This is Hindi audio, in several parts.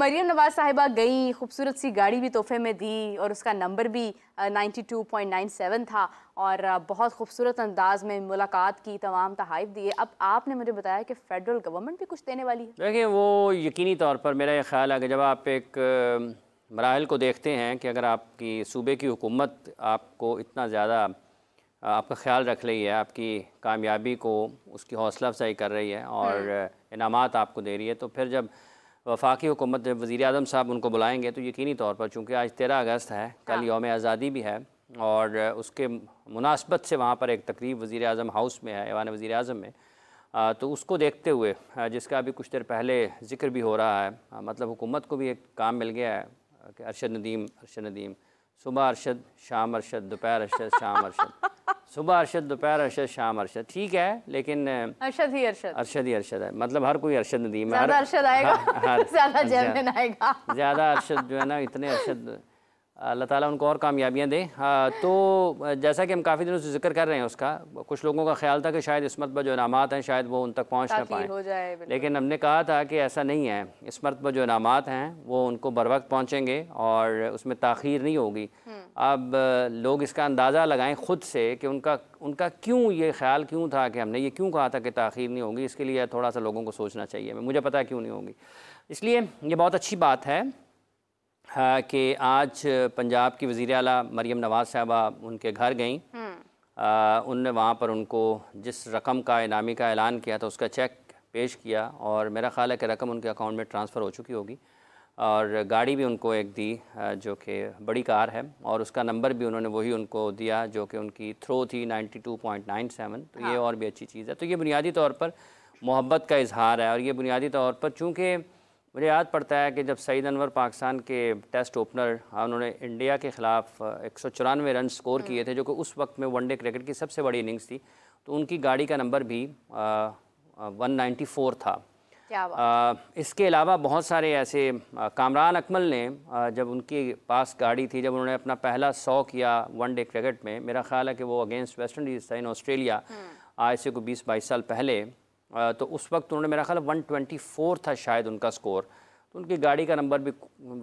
मरियम नवाज साहिबा गई खूबसूरत सी गाड़ी भी तोहफे में दी और उसका नंबर भी 92.97 था और बहुत खूबसूरत अंदाज में मुलाकात की तमाम तहाइफ दिए अब आपने मुझे बताया कि फेडरल गवर्नमेंट भी कुछ देने वाली है देखिए वो यकीनी तौर पर मेरा ये ख्याल है कि जब आप एक मराहल को देखते हैं कि अगर आपकी सूबे की हुकूमत आपको इतना ज़्यादा आपका ख्याल रख रही है आपकी कामयाबी को उसकी हौसला अफजाई कर रही है और हम्म। इनाम आपको दे रही है तो फिर जब वफाकी हुकूमत जब वज़ी अजम साहब उनको बुलाएँगे तो यकीनी तौर पर चूँकि आज तेरह अगस्त है कल हाँ। योम आज़ादी भी है और उसके मुनासबत से वहाँ पर एक तकरीब वज़ी अजम हाउस में है ऐवान वज़ी अजम में तो उसको देखते हुए जिसका अभी कुछ देर पहले जिक्र भी हो रहा है मतलब हुकूमत को भी एक काम मिल गया है कि अरशद नदीम अरशद नदीम सुबह अरशद शाम अरशद दोपहर अरशद शाम अरशद सुबह अरशद दोपहर अरशद शाम अरशद ठीक है लेकिन अरशद ही अरशद अरशद ही अरशद है मतलब हर कोई अरशद नदीम है ज्यादा अरशद आएगा ज्यादा अरशद जो है ना इतने अरशद अल्लाह ताला उनको और कामयाबियाँ दे तो जैसा कि हम काफ़ी दिनों से जिक्र कर रहे हैं उसका कुछ लोगों का ख्याल था कि शायद इस मरतबा जो इनाम हैं शायद वो उन तक पहुँच ना पाए लेकिन हमने कहा था कि ऐसा नहीं है इस मरतबा जो इनाम हैं वो उनको बर वक्त पहुँचेंगे और उसमें तखीर नहीं होगी हम्म। अब लोग इसका अंदाज़ा लगाएँ ख़ुद से कि उनका उनका क्यों ये ख्याल क्यों था कि हमने ये क्यों कहा था कि तखीर नहीं होगी इसके लिए थोड़ा सा लोगों को सोचना चाहिए मुझे पता क्यों नहीं होगी इसलिए ये बहुत अच्छी बात है कि आज पंजाब की वज़ी अला मरीम नवाज़ साहबा उनके घर गई हम्म। उनने वहाँ पर उनको जिस रकम का इनामी का ऐलान किया था उसका चेक पेश किया और मेरा ख़्याल है कि रकम उनके अकाउंट में ट्रांसफ़र हो चुकी होगी और गाड़ी भी उनको एक दी जो कि बड़ी कार है और उसका नंबर भी उन्होंने वही उनको दिया जो कि उनकी थ्रो थी 92.97 तो हाँ। ये और भी अच्छी चीज़ है तो ये बुनियादी तौर पर मोहब्बत का इजहार है और ये बुनियादी तौर पर चूँकि मुझे याद पड़ता है कि जब सईद अनवर पाकिस्तान के टेस्ट ओपनर हाँ उन्होंने इंडिया के खिलाफ एक सौ चौरानवे रन स्कोर किए थे जो कि उस वक्त में वनडे क्रिकेट की सबसे बड़ी इनिंग्स थी तो उनकी गाड़ी का नंबर भी वन नाइन्टी फोर था आ, इसके अलावा बहुत सारे ऐसे कामरान अकमल ने आ, जब उनके पास गाड़ी थी जब उन्होंने अपना पहला सौ किया वन डे क्रिकेट में मेरा ख्याल है कि वो अगेंस्ट वेस्ट इंडीज़ था इन ऑस्ट्रेलिया हम्म। आज से कोई बीस बाईस साल पहले तो उस वक्त उन्होंने मेरा ख्याल वन ट्वेंटी फोर था शायद उनका स्कोर तो उनकी गाड़ी का नंबर भी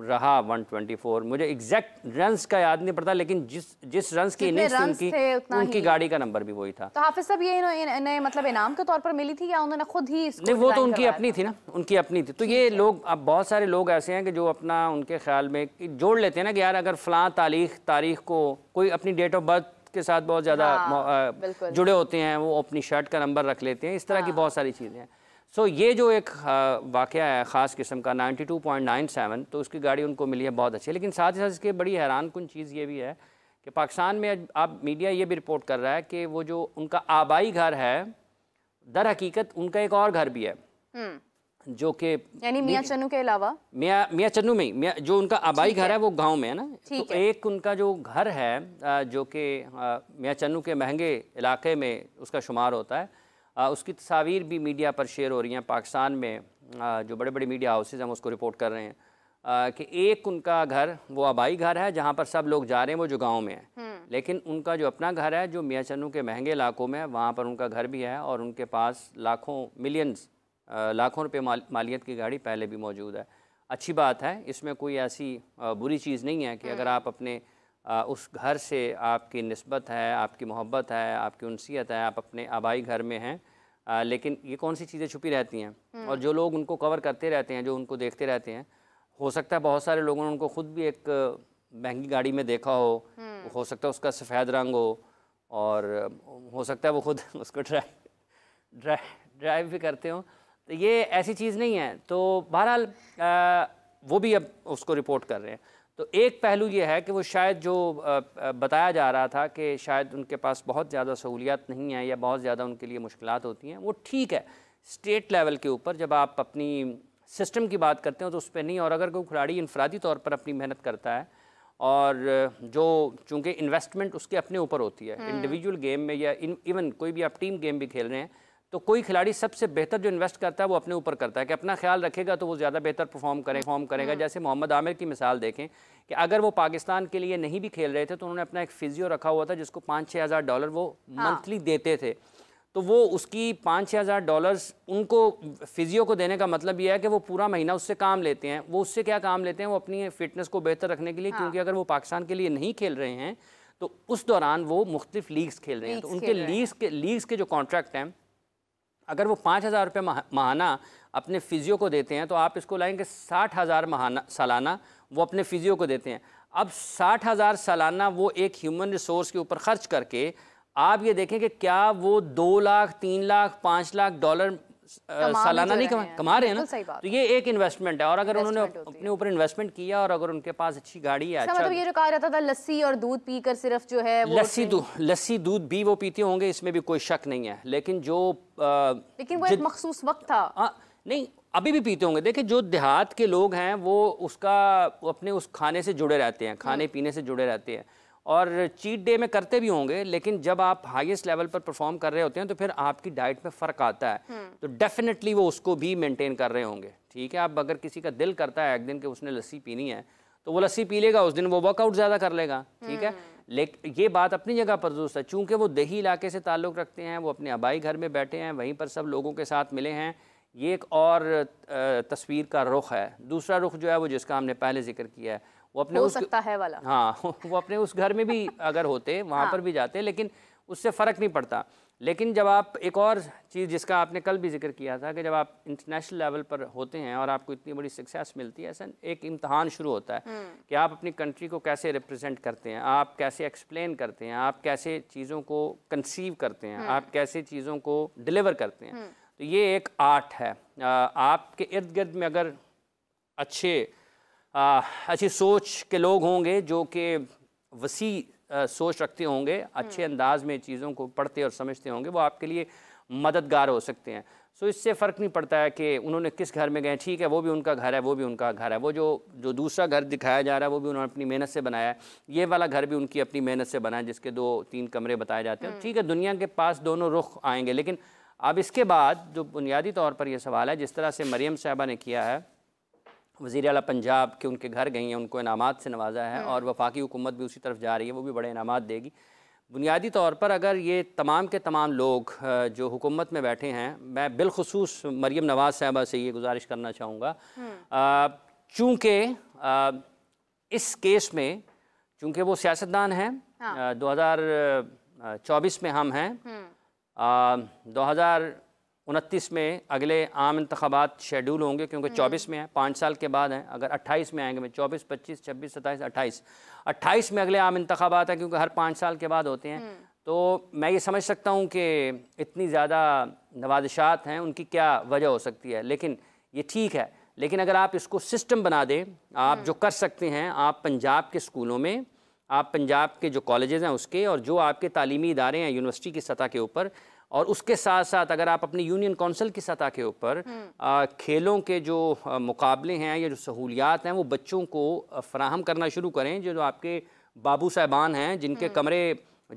रहा वन ट्वेंटी फोर मुझे एग्जैक्ट रन्स का याद नहीं पड़ता लेकिन जिस जिस रन्स की इनिंग्स उनकी उनकी गाड़ी का नंबर भी वही था तो हाफिज साहब ये इन्हें मतलब इनाम के तौर पर मिली थी या उन्होंने खुद ही नहीं वो तो उनकी अपनी थी ना उनकी अपनी थी तो ये लोग अब बहुत सारे लोग ऐसे हैं कि जो अपना उनके ख्याल में जोड़ लेते हैं ना कि यार अगर फलां तारीख तारीख को कोई अपनी डेट ऑफ बर्थ के साथ बहुत ज़्यादा हाँ, जुड़े होते हैं वो अपनी शर्ट का नंबर रख लेते हैं इस तरह हाँ। की बहुत सारी चीज़ें हैं सो ये जो एक वाक़ है ख़ास किस्म का 92.97 तो उसकी गाड़ी उनको मिली है बहुत अच्छी लेकिन साथ ही साथ इसके बड़ी हैरान कन चीज़ ये भी है कि पाकिस्तान में आप मीडिया ये भी रिपोर्ट कर रहा है कि वो जो उनका आबाई घर है दर हकीकत उनका एक और घर भी है जो कि यानी मियाँ चन्नू के अलावा मियाँ मियाँ चन्नू में मिया, जो उनका आबाई घर है।, है वो गांव में है ना तो है। एक उनका जो घर है जो कि मियाँ चन्नू के महंगे इलाके में उसका शुमार होता है उसकी तस्वीर भी मीडिया पर शेयर हो रही हैं पाकिस्तान में जो बड़े बड़े मीडिया हाउसेज हम उसको रिपोर्ट कर रहे हैं कि एक उनका घर वो आबाई घर है जहाँ पर सब लोग जा रहे हैं वो जो गाँव में है हम्म। लेकिन उनका जो अपना घर है जो मियाँ चन्नू के महंगे इलाकों में है वहाँ पर उनका घर भी है और उनके पास लाखों मिलियंस लाखों रुपये माल, मालियत की गाड़ी पहले भी मौजूद है अच्छी बात है इसमें कोई ऐसी बुरी चीज़ नहीं है कि अगर हम्म। आप अपने उस घर से आपकी नस्बत है आपकी मोहब्बत है आपकी उनसीत है आप अपने आबाई घर में हैं लेकिन ये कौन सी चीज़ें छुपी रहती हैं हम्म। और जो लोग उनको कवर करते रहते हैं जो उनको देखते रहते हैं हो सकता है बहुत सारे लोगों ने उनको खुद भी एक महंगी गाड़ी में देखा हो हम्म। हो सकता है उसका सफ़ेद रंग हो और हो सकता है वो खुद उसको ड्राइव ड्राइव ड्राइव भी करते हों तो ये ऐसी चीज़ नहीं है तो बहरहाल वो भी अब उसको रिपोर्ट कर रहे हैं तो एक पहलू ये है कि वो शायद जो बताया जा रहा था कि शायद उनके पास बहुत ज़्यादा सहूलियात नहीं है या बहुत ज़्यादा उनके लिए मुश्किल होती हैं वो ठीक है स्टेट लेवल के ऊपर जब आप अपनी सिस्टम की बात करते हो तो उस पर नहीं और अगर कोई खिलाड़ी इनफरादी तौर पर अपनी मेहनत करता है और जो चूँकि इन्वेस्टमेंट उसके अपने ऊपर होती है इंडिविजुअल गेम हम्म। में या इवन कोई भी आप टीम गेम भी खेल रहे हैं तो कोई खिलाड़ी सबसे बेहतर जो इन्वेस्ट करता है वो अपने ऊपर करता है कि अपना ख्याल रखेगा तो वो ज़्यादा बेहतर परफॉर्म करें परफॉर्म करेगा हाँ। जैसे मोहम्मद आमिर की मिसाल देखें कि अगर वो पाकिस्तान के लिए नहीं भी खेल रहे थे तो उन्होंने अपना एक फिजियो रखा हुआ था जिसको पाँच छः हज़ार डॉलर वो मंथली हाँ। देते थे तो वो उसकी पाँच छः हज़ार डॉलर्स उनको फिजियो को देने का मतलब यह है कि वो पूरा महीना उससे काम लेते हैं वो उससे क्या काम लेते हैं वो अपनी फिटनेस को बेहतर रखने के लिए हाँ। क्योंकि अगर वो पाकिस्तान के लिए नहीं खेल रहे हैं तो उस दौरान वो मुख्तफ लीग्स खेल रहे हैं तो उनके लीग्स के लीग्स के जो कॉन्ट्रैक्ट हैं अगर वो पाँच हज़ार रुपये माहाना अपने फिजियो को देते हैं तो आप इसको लाएंगे साठ हज़ार महाना सालाना वो अपने फिजियो को देते हैं अब साठ हज़ार सालाना वो एक ह्यूमन रिसोर्स के ऊपर खर्च करके आप ये देखें कि क्या वो दो लाख तीन लाख पाँच लाख डॉलर तो सालाना नहीं कमा कमा रहे हैं ना तो ये एक इन्वेस्टमेंट है और अगर उन्होंने अपने ऊपर इन्वेस्टमेंट किया और अगर उनके पास अच्छी गाड़ी है अच्छा, अच्छा मतलब ये जो कहा जाता था लस्सी और दूध पीकर सिर्फ जो है लस्सी लस्सी दूध भी वो पीते होंगे इसमें भी कोई शक नहीं है लेकिन जो लेकिन वो एक मखसूस वक्त था हाँ, नहीं अभी भी पीते होंगे देखिए जो देहात के लोग हैं वो उसका अपने उस खाने से जुड़े रहते हैं खाने हम्म। पीने से जुड़े रहते हैं और चीट डे में करते भी होंगे लेकिन जब आप हाईएस्ट लेवल पर परफॉर्म कर रहे होते हैं तो फिर आपकी डाइट में फ़र्क आता है हम्म। तो डेफिनेटली वो उसको भी मेंटेन कर रहे होंगे ठीक है आप अगर किसी का दिल करता है एक दिन कि उसने लस्सी पीनी है तो वो लस्सी पी लेगा उस दिन वो वर्कआउट ज़्यादा कर लेगा ठीक है हम्म। लेकिन ये बात अपनी जगह पर दुरुस्त है चूँकि वो दही इलाके से ताल्लुक़ रखते हैं वो अपने आबाई घर में बैठे हैं वहीं पर सब लोगों के साथ मिले हैं ये एक और तस्वीर का रुख है दूसरा रुख जो है वो जिसका हमने पहले जिक्र किया है वो अपने हो उस सकता है वाला हाँ वो अपने उस घर में भी अगर होते वहाँ हाँ। पर भी जाते लेकिन उससे फ़र्क नहीं पड़ता लेकिन जब आप एक और चीज़ जिसका आपने कल भी जिक्र किया था कि जब आप इंटरनेशनल लेवल पर होते हैं और आपको इतनी बड़ी सक्सेस मिलती है ऐसा एक इम्तहान शुरू होता है हम्म। कि आप अपनी कंट्री को कैसे रिप्रेजेंट करते हैं आप कैसे एक्सप्लेन करते हैं आप कैसे चीज़ों को कंसीव करते हैं हम्म। आप कैसे चीज़ों को डिलीवर करते हैं हम्म। तो ये एक आर्ट है आपके इर्द गिर्द में अगर अच्छे ऐसी अच्छी सोच के लोग होंगे जो कि वसी आ, सोच रखते होंगे अच्छे हम्म। अंदाज में चीज़ों को पढ़ते और समझते होंगे वो आपके लिए मददगार हो सकते हैं सो इससे फ़र्क नहीं पड़ता है कि उन्होंने किस घर में गए ठीक है वो भी उनका घर है वो भी उनका घर है वो जो जो दूसरा घर दिखाया जा रहा है वो भी उन्होंने अपनी मेहनत से बनाया है ये वाला घर भी उनकी अपनी मेहनत से है जिसके दो तीन कमरे बताए जाते हैं हम्म। ठीक है दुनिया के पास दोनों रुख आएंगे लेकिन अब इसके बाद जो बुनियादी तौर पर यह सवाल है जिस तरह से मरीम साहबा ने किया है वज़ी अल पंजाब के उनके घर गई हैं उनको इनाम से नवाजा है हम्म। और वफाकी हुकूमत भी उसी तरफ जा रही है वो भी बड़े इनाम देगी बुनियादी तौर पर अगर ये तमाम के तमाम लोग जो हुकूमत में बैठे हैं मैं बिलखसूस मरीम नवाज़ साहबा से ये गुजारिश करना चाहूँगा हम्म। चूँकि इस केस में चूँकि वो सियासतदान हैं हाँ। दो हज़ार चौबीस में हम हैं हम्म। दो हज़ार उनतीस में अगले आम इंतबात शेड्यूल होंगे क्योंकि हम्म। चौबीस में है पाँच साल के बाद हैं अगर अट्ठाईस में आएंगे मैं चौबीस पच्चीस छब्बीस सत्ताईस अट्ठाईस अट्ठाईस में अगले आम इंतबात हैं क्योंकि हर पाँच साल के बाद होते हैं हम्म। तो मैं ये समझ सकता हूँ कि इतनी ज़्यादा नवाजशात हैं उनकी क्या वजह हो सकती है लेकिन ये ठीक है लेकिन अगर आप इसको सिस्टम बना दें आप हम्म। जो कर सकते हैं आप पंजाब के स्कूलों में आप पंजाब के जो कॉलेजेस हैं उसके और जो आपके तालीमी इदारे हैं यूनिवर्सिटी की सतह के ऊपर और उसके साथ साथ अगर आप अपनी यूनियन काउंसिल की सतह के ऊपर हम्म। खेलों के जो मुकाबले हैं या जो सहूलियात हैं वो बच्चों को फ्राहम करना शुरू करें जो जो आपके बाबू साहबान हैं जिनके हम्म। कमरे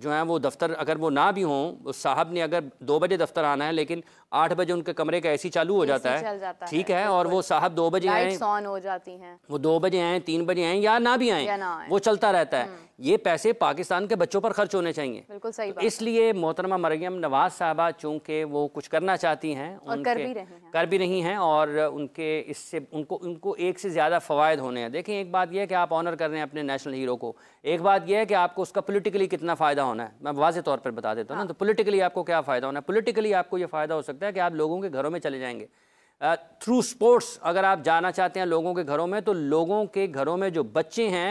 जो हैं वो दफ्तर अगर वो ना भी हों साहब ने अगर दो बजे दफ्तर आना है लेकिन आठ बजे उनके कमरे का ऐसी चालू हो जाता है ठीक है, है और वो साहब दो बजे आए ऑन हो जाती हैं वो दो बजे आए तीन बजे आए या ना भी आए वो चलता रहता है हम्म। ये पैसे पाकिस्तान के बच्चों पर खर्च होने चाहिए बिल्कुल सही तो इसलिए मोहतरमा मरियम नवाज साहबा चूंकि वो कुछ करना चाहती हैं और कर भी रही हैं कर भी रही हैं और उनके इससे उनको उनको एक से ज़्यादा फ़वाद होने हैं देखिए एक बात यह है कि आप ऑनर कर रहे हैं अपने नेशनल हीरो को एक बात यह है कि आपको उसका पोलिटिकली कितना फ़ायदा होना है मैं वाजे तौर पर बता देता हूँ ना हाँ। तो पोलिटिकली आपको क्या फ़ायदा होना है पोलिटिकली आपको यह फ़ायदा हो सकता है કે આપ લોકો કે ઘરો મે ચાલે જાયેંગે થ્રુ સ્પોર્ટ્સ અગર આપ જાના ચાહતે હે લોકો કે ઘરો મે તો લોકો કે ઘરો મે જો બચ્ચે હે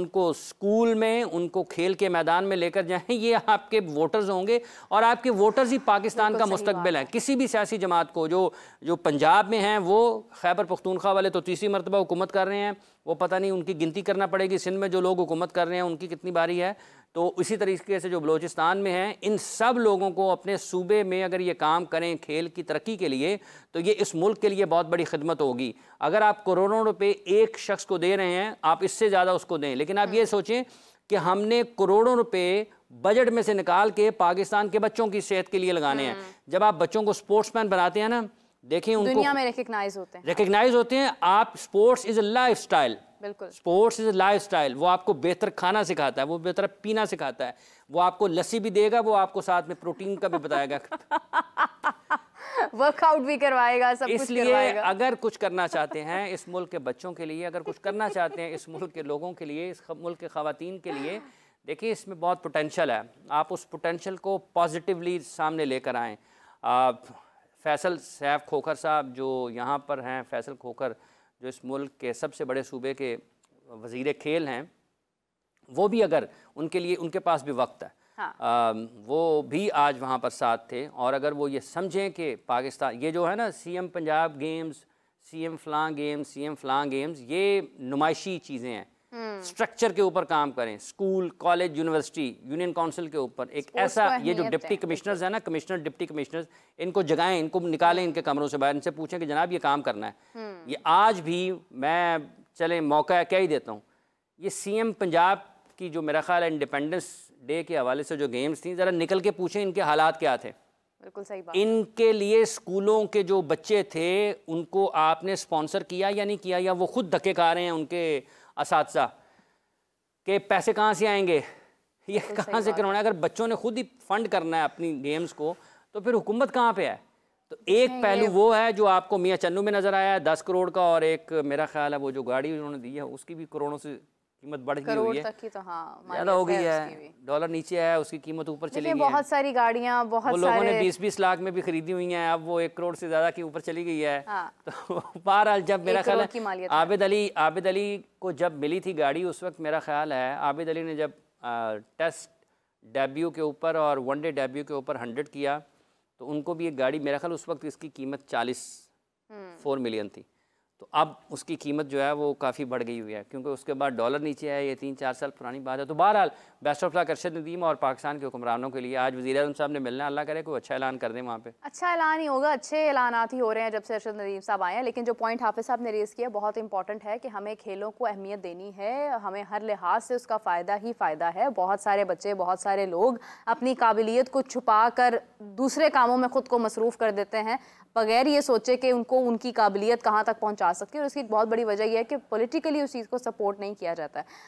انકો સ્કૂલ મે انકો ખેલ કે મેદાન મે લેકર જાયે હે યે આપકે વોટર્સ હોંગે ઓર આપકે વોટર્સ હી પાકિસ્તાન કા મુસ્તકબલ હે કিসি ભી સાયસી જમાત કો જો જો પંજાબ મે હે વો ખૈબર પખ્તુનખા વાલે તો તીસી મરતબા હુકુમત કર રહે હે વો પતા નહીં ઉનકી ગિનતી karna padegi સિંધ મે જો લોક હુકુમત કર રહે હે ઉનકી કિતની વારી હે तो इसी तरीके से जो बलूचिस्तान में हैं इन सब लोगों को अपने सूबे में अगर ये काम करें खेल की तरक्की के लिए तो ये इस मुल्क के लिए बहुत बड़ी खिदमत होगी अगर आप करोड़ों रुपये एक शख्स को दे रहे हैं आप इससे ज़्यादा उसको दें लेकिन आप ये सोचें कि हमने करोड़ों रुपये बजट में से निकाल के पाकिस्तान के बच्चों की सेहत के लिए लगाने हैं हम्म। जब आप बच्चों को स्पोर्ट्समैन बनाते हैं ना देखिए उनको दुनिया में रिकग्नाइज होते हैं रिकग्नाइज होते हैं आप sports is a life style बिल्कुल स्पोर्ट्स इज लाइफ स्टाइल वो आपको बेहतर खाना सिखाता है वो बेहतर पीना सिखाता है वो आपको लस्सी भी देगा वो आपको साथ में प्रोटीन का भी बताएगा वर्कआउट भी करवाएगा सब इसलिए कुछ अगर कुछ करना चाहते हैं इस मुल्क के बच्चों के लिए अगर कुछ करना चाहते हैं इस मुल्क के लोगों के लिए इस मुल्क के खातन के लिए देखिए इसमें बहुत पोटेंशियल है आप उस पोटेंशल को पॉजिटिवली सामने लेकर आएँ फैसल सैफ खोखर साहब जो यहाँ पर हैं फैसल खोखर जो इस मुल्क के सबसे बड़े सूबे के वजीर खेल हैं वो भी अगर उनके लिए उनके पास भी वक्त है हाँ। आ, वो भी आज वहाँ पर साथ थे और अगर वो ये समझें कि पाकिस्तान ये जो है ना सीएम पंजाब गेम्स सीएम फलां गेम्स सी एम फलां गेम्स ये नुमाइशी चीज़ें हैं हम्म। स्ट्रक्चर के ऊपर काम करें school college university union council के ऊपर एक ऐसा तो ये जो डिप्टी कमिश्नर्स है ना कमिश्नर डिप्टी कमिश्नर्स इनको जगाएं इनको निकालें इनके कमरों से बाहर इनसे पूछें कि जनाब ये काम करना है हम्म। ये आज भी मैं चले मौका क्या ही देता हूँ ये सीएम पंजाब की जो मेरा ख्याल है इंडिपेंडेंस डे के हवाले से जो गेम्स थी ज़रा निकल के पूछें इनके हालात क्या थे बिल्कुल सही बात इनके लिए स्कूलों के जो बच्चे थे उनको आपने स्पॉन्सर किया या नहीं किया या वो खुद धक्के खा रहे हैं उनके असाथसा के तो पैसे कहाँ से आएंगे ये तो कहाँ से करवाना है अगर बच्चों ने खुद ही फंड करना है अपनी गेम्स को तो फिर हुकूमत कहाँ पे है तो, तो एक पहलू वो है जो आपको मियाँ चन्नू में नज़र आया है दस करोड़ का और एक मेरा ख्याल है वो जो गाड़ी उन्होंने दी है उसकी भी करोड़ों से कीमत बढ़ गई हुई है तो हाँ, ज्यादा हो गई है डॉलर नीचे आया उसकी कीमत ऊपर चली गई बहुत सारी गाड़ियाँ बहुत सारे लोगों ने बीस बीस लाख में भी खरीदी हुई हैं अब वो एक करोड़ से ज्यादा की ऊपर चली गई है हाँ। तो बहरहाल जब मेरा ख्याल आबिद अली आबिद अली को जब मिली थी गाड़ी उस वक्त मेरा ख्याल है आबिद अली ने जब टेस्ट डेब्यू के ऊपर और वनडे डेब्यू के ऊपर हंड्रेड किया तो उनको भी एक गाड़ी मेरा ख्याल उस वक्त इसकी कीमत चालीस फोर हम्म। मिलियन थी तो अब उसकी कीमत जो है वो काफ़ी बढ़ गई हुई है क्योंकि उसके बाद डॉलर नीचे आया ये तीन चार साल पुरानी बात है तो बहरहाल best of luck Arshad Nadeem और पाकिस्तान के हुक्मरानों के लिए आज वजी अजम साहब ने मिलना अल्लाह करे कोई अच्छा ऐलान कर दें वहाँ पे अच्छा ऐलान ही होगा अच्छे ऐलान ही हो रहे हैं जब से अरशद नदीम साहब आए हैं लेकिन जो पॉइंट हाफिज साहब ने रेज़ किया बहुत इंपॉर्टेंट है कि हमें खेलों को अहमियत देनी है हमें हर लिहाज से उसका फ़ायदा ही फ़ायदा है बहुत सारे बच्चे बहुत सारे लोग अपनी काबिलियत को छुपा कर दूसरे कामों में ख़ुद को मसरूफ़ कर देते हैं बगैर ये सोचे कि उनको उनकी काबिलियत कहाँ तक पहुँचा आ सकती है और उसकी बहुत बड़ी वजह यह है कि पोलिटिकली उस चीज़ को सपोर्ट नहीं किया जाता है